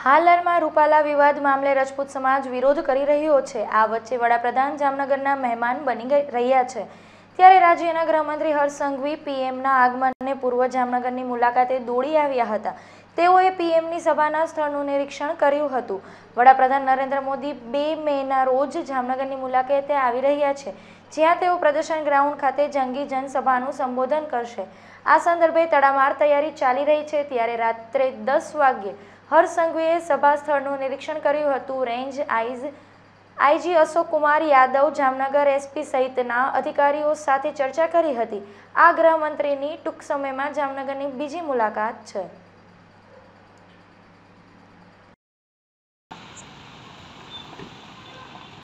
હાલ હાલમાં રૂપાલા વિવાદ મામલે રાજપૂત સમાજ વિરોધ કરી રહ્યો છે આ વચ્ચે વડાપ્રધાન જામનગરના મહેમાન બની રહ્યા છે ત્યારે રાજ્યના ગૃહમંત્રી હર્ષ સંઘવી પીએમના આગમનને પૂર્વ જામનગરની મુલાકાતે દોડી આવ્યા હતા તેઓએ પીએમની સભાના સ્થળનું નિરીક્ષણ કર્યું હતું વડાપ્રધાન નરેન્દ્ર મોદી બે મેના રોજ જામનગરની મુલાકાતે આવી રહ્યા છે જ્યાં તેઓ પ્રદર્શન ગ્રાઉન્ડ ખાતે જંગી જનસભાનું સંબોધન કરશે આ સંદર્ભે તડામાર તૈયારી ચાલી રહી છે ત્યારે રાત્રે દસ વાગ્યે હરસંઘવીએ સભા સ્થળનું નિરીક્ષણ કર્યું હતું રેન્જ આઈઝ આઈજી અશોક કુમાર યાદવ જામનગર એસપી સહિતના અધિકારીઓ સાથે ચર્ચા કરી હતી આ ગૃહમંત્રીની ટૂંક સમયમાં જામનગરની બીજી મુલાકાત છે